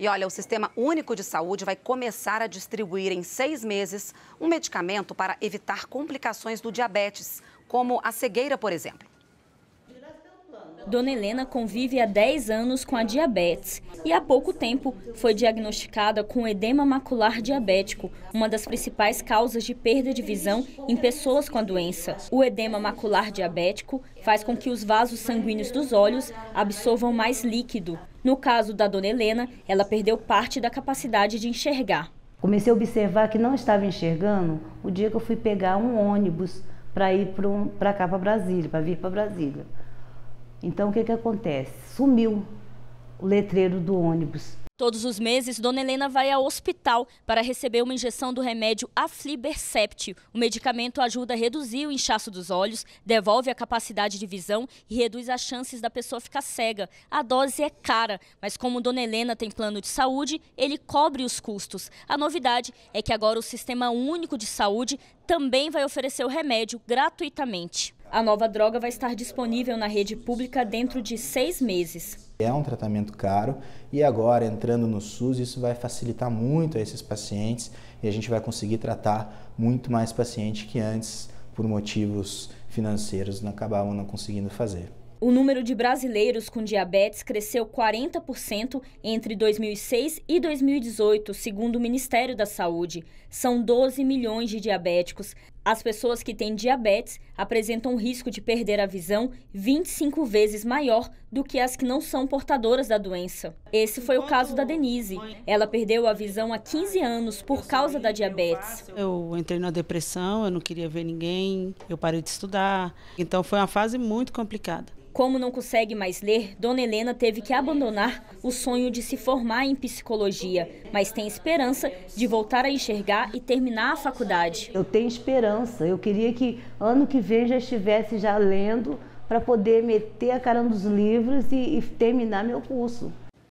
E olha, o Sistema Único de Saúde vai começar a distribuir em seis meses um medicamento para evitar complicações do diabetes, como a cegueira, por exemplo. Dona Helena convive há 10 anos com a diabetes e há pouco tempo foi diagnosticada com edema macular diabético, uma das principais causas de perda de visão em pessoas com a doença. O edema macular diabético faz com que os vasos sanguíneos dos olhos absorvam mais líquido. No caso da Dona Helena, ela perdeu parte da capacidade de enxergar. Comecei a observar que não estava enxergando o dia que eu fui pegar um ônibus para ir para cá, para Brasília, para vir para Brasília. Então o que, que acontece? Sumiu o letreiro do ônibus. Todos os meses, Dona Helena vai ao hospital para receber uma injeção do remédio Aflibercept. O medicamento ajuda a reduzir o inchaço dos olhos, devolve a capacidade de visão e reduz as chances da pessoa ficar cega. A dose é cara, mas como Dona Helena tem plano de saúde, ele cobre os custos. A novidade é que agora o Sistema Único de Saúde também vai oferecer o remédio gratuitamente. A nova droga vai estar disponível na rede pública dentro de seis meses. É um tratamento caro e agora, entrando no SUS, isso vai facilitar muito a esses pacientes e a gente vai conseguir tratar muito mais paciente que antes, por motivos financeiros, não acabavam não conseguindo fazer. O número de brasileiros com diabetes cresceu 40% entre 2006 e 2018, segundo o Ministério da Saúde. São 12 milhões de diabéticos. As pessoas que têm diabetes apresentam um risco de perder a visão 25 vezes maior do que as que não são portadoras da doença. Esse foi o caso da Denise. Ela perdeu a visão há 15 anos por causa da diabetes. Eu entrei na depressão, eu não queria ver ninguém, eu parei de estudar. Então foi uma fase muito complicada. Como não consegue mais ler, Dona Helena teve que abandonar o sonho de se formar em psicologia, mas tem esperança de voltar a enxergar e terminar a faculdade. Eu tenho esperança esperança. Eu queria que ano que vem já estivesse já lendo para poder meter a cara nos livros e, e terminar meu curso.